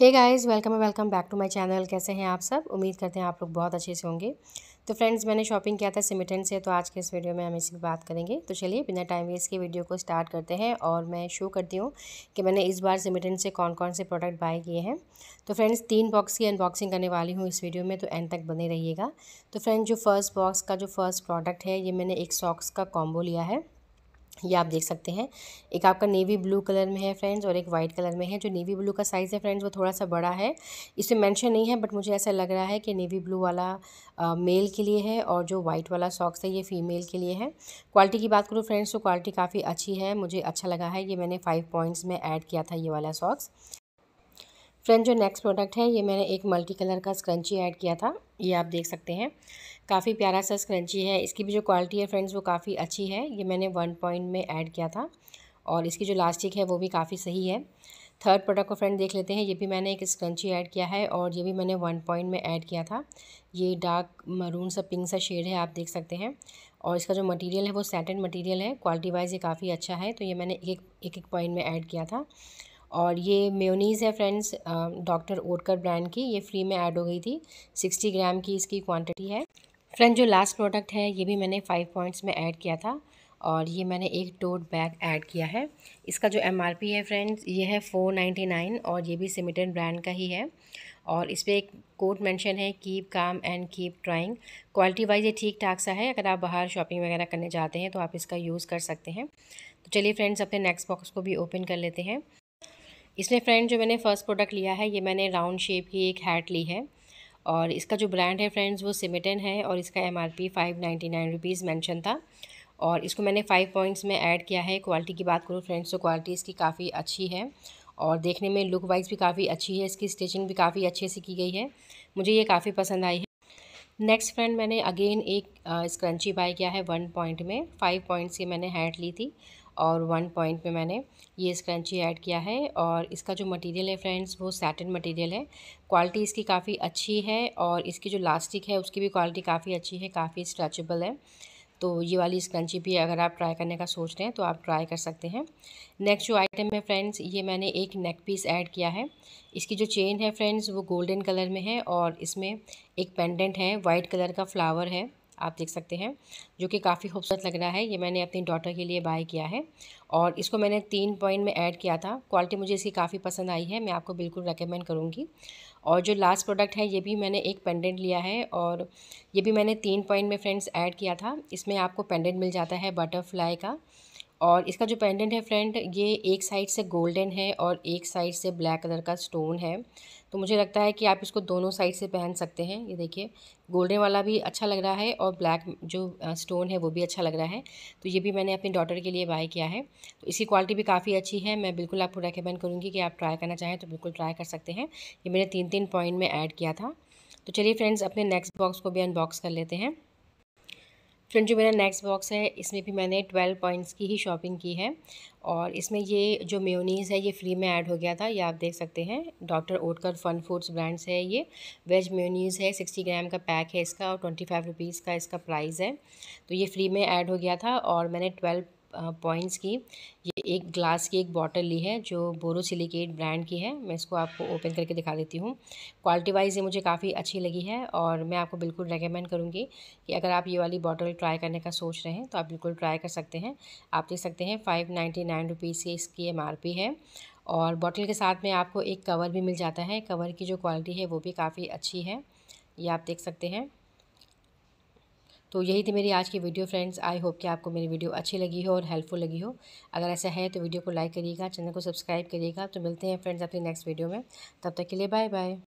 hey guys welcome welcome back to my channel कैसे हैं आप सब उम्मीद करते हैं आप लोग बहुत अच्छे से होंगे तो फ्रेंड्स मैंने शॉपिंग किया था सिमिटन से तो आज के इस वीडियो में हम इसी की बात करेंगे तो चलिए बिना टाइम वेस्ट के वीडियो को स्टार्ट करते हैं और मैं शो करती हूँ कि मैंने इस बार सिमिटेंट से कौन कौन से प्रोडक्ट बाय किए हैं तो फ्रेंड्स तीन बॉक्स की अनबॉक्सिंग करने वाली हूँ इस वीडियो में तो एंड तक बने रहिएगा तो फ्रेंड्स जो फर्स्ट बॉक्स का जो फर्स्ट प्रोडक्ट है ये मैंने एक सॉक्स का कॉम्बो लिया है ये आप देख सकते हैं एक आपका नेवी ब्लू कलर में है फ्रेंड्स और एक वाइट कलर में है जो नेवी ब्लू का साइज़ है फ्रेंड्स वो थोड़ा सा बड़ा है इसमें मेंशन नहीं है बट मुझे ऐसा लग रहा है कि नेवी ब्लू वाला आ, मेल के लिए है और जो वाइट वाला सॉक्स है ये फीमेल के लिए है क्वालिटी की बात करूँ फ्रेंड्स तो क्वालिटी काफ़ी अच्छी है मुझे अच्छा लगा है ये मैंने फाइव पॉइंट्स में ऐड किया था ये वाला सॉक्स फ्रेंड जो नेक्स्ट प्रोडक्ट है ये मैंने एक मल्टी कलर का स्क्रंची ऐड किया था ये आप देख सकते हैं काफ़ी प्यारा सा स्क्रंची है इसकी भी जो क्वालिटी है फ्रेंड्स वो काफ़ी अच्छी है ये मैंने वन पॉइंट में ऐड किया था और इसकी जो लास्टिक है वो भी काफ़ी सही है थर्ड प्रोडक्ट को फ्रेंड देख लेते हैं ये भी मैंने एक स्क्रंची ऐड किया है और ये भी मैंने वन पॉइंट में ऐड किया था ये डार्क मरून सा पिंक सा शेड है आप देख सकते हैं और इसका जो मटेरियल है वो सैटन मटेरियल है क्वालिटी वाइज ये काफ़ी अच्छा है तो ये मैंने एक एक पॉइंट में ऐड किया था और ये मेयोनीज़ है फ्रेंड्स डॉक्टर ओटकर ब्रांड की ये फ्री में ऐड हो गई थी सिक्सटी ग्राम की इसकी क्वांटिटी है फ्रेंड जो लास्ट प्रोडक्ट है ये भी मैंने फ़ाइव पॉइंट्स में ऐड किया था और ये मैंने एक टोट बैग ऐड किया है इसका जो एम है फ्रेंड्स ये है फ़ोर नाइन्टी नाइन और ये भी सीमिटेड ब्रांड का ही है और इस पर एक कोड मेंशन है keep calm and keep trying quality wise ये ठीक ठाक सा है अगर आप बाहर शॉपिंग वगैरह करने जाते हैं तो आप इसका यूज़ कर सकते हैं तो चलिए फ्रेंड्स अपने नेक्स्ट बॉक्स को भी ओपन कर लेते हैं इसमें फ्रेंड जो मैंने फ़र्स्ट प्रोडक्ट लिया है ये मैंने राउंड शेप की एक हैट ली है और इसका जो ब्रांड है फ्रेंड्स वो सिमिटन है और इसका M R P five ninety nine rupees mention था और इसको मैंने फ़ाइव पॉइंट्स में ऐड किया है क्वालिटी की बात करूँ फ्रेंड्स तो क्वालिटी इसकी काफ़ी अच्छी है और देखने में लुक वाइज भी काफ़ी अच्छी है इसकी स्टिचिंग भी काफ़ी अच्छे से की गई है मुझे ये काफ़ी पसंद आई है नेक्स्ट फ्रेंड मैंने अगेन एक स्क्रंची बाय किया है वन पॉइंट में फाइव पॉइंट्स की मैंने हैट ली थी और वन पॉइंट पे मैंने ये स्क्रंची ऐड किया है और इसका जो मटेरियल है फ्रेंड्स वो सैटन मटेरियल है क्वालिटी इसकी काफ़ी अच्छी है और इसकी जो लास्टिक है उसकी भी क्वालिटी काफ़ी अच्छी है काफ़ी स्ट्रेचबल है तो ये वाली स्क्रंची भी अगर आप ट्राई करने का सोच रहे हैं तो आप ट्राई कर सकते हैं नेक्स्ट जो आइटम है फ्रेंड्स ये मैंने एक नेक पीस ऐड किया है इसकी जो चेन है फ्रेंड्स वो गोल्डन कलर में है और इसमें एक पेंडेंट है वाइट कलर का फ्लावर है आप देख सकते हैं जो कि काफ़ी खूबसूरत लग रहा है ये मैंने अपनी डॉटर के लिए बाय किया है और इसको मैंने तीन पॉइंट में ऐड किया था क्वालिटी मुझे इसकी काफ़ी पसंद आई है मैं आपको बिल्कुल रेकमेंड करूँगी और जो लास्ट प्रोडक्ट है ये भी मैंने एक पेंडेंट लिया है और ये भी मैंने तीन पॉइंट में फ्रेंड्स ऐड किया था इसमें आपको पेंडेंट मिल जाता है बटरफ्लाई का और इसका जो पेंडेंट है फ्रेंड ये एक साइड से गोल्डन है और एक साइड से ब्लैक कलर का स्टोन है तो मुझे लगता है कि आप इसको दोनों साइड से पहन सकते हैं ये देखिए गोल्डन वाला भी अच्छा लग रहा है और ब्लैक जो स्टोन है वो भी अच्छा लग रहा है तो ये भी मैंने अपनी डॉटर के लिए बाय किया है तो इसकी क्वालिटी भी काफ़ी अच्छी है मैं बिल्कुल आपको रेकमेंड करूँगी कि आप ट्राई करना चाहें तो बिल्कुल ट्राई कर सकते हैं ये मैंने तीन तीन पॉइंट में ऐड किया था तो चलिए फ्रेंड्स अपने नेक्स्ट बॉक्स को भी अनबॉक्स कर लेते हैं फ्रेंड जो मेरा नेक्स्ट बॉक्स है इसमें भी मैंने ट्वेल्व पॉइंट्स की ही शॉपिंग की है और इसमें ये जो मेयोनीज़ है ये फ्री में ऐड हो गया था ये आप देख सकते हैं doctor Oetker fun foods brands है ये वेज मेयोनीज़ है सिक्सटी ग्राम का पैक है इसका और ट्वेंटी फाइव रुपीज़ का इसका प्राइस है तो ये फ्री में ऐड हो गया था और मैंने ट्वेल्व पॉइंट्स की ये एक ग्लास की एक बॉटल ली है जो बोरोसिलिकेट ब्रांड की है मैं इसको आपको ओपन करके दिखा देती हूँ क्वालिटी वाइज ये मुझे काफ़ी अच्छी लगी है और मैं आपको बिल्कुल रेकमेंड करूँगी कि अगर आप ये वाली बॉटल ट्राई करने का सोच रहे हैं तो आप बिल्कुल ट्राई कर सकते हैं आप देख सकते हैं फ़ाइव नाइन्टी नाइन रुपीज़ की इसकी एम है और बॉटल के साथ में आपको एक कवर भी मिल जाता है कवर की जो क्वालिटी है वो भी काफ़ी अच्छी है ये आप देख सकते हैं तो यही थी मेरी आज की वीडियो फ्रेंड्स आई होप कि आपको मेरी वीडियो अच्छी लगी हो और हेल्पफुल लगी हो अगर ऐसा है तो वीडियो को लाइक करिएगा चैनल को सब्सक्राइब करिएगा तो मिलते हैं फ्रेंड्स अपनी नेक्स्ट वीडियो में तब तक के लिए बाय बाय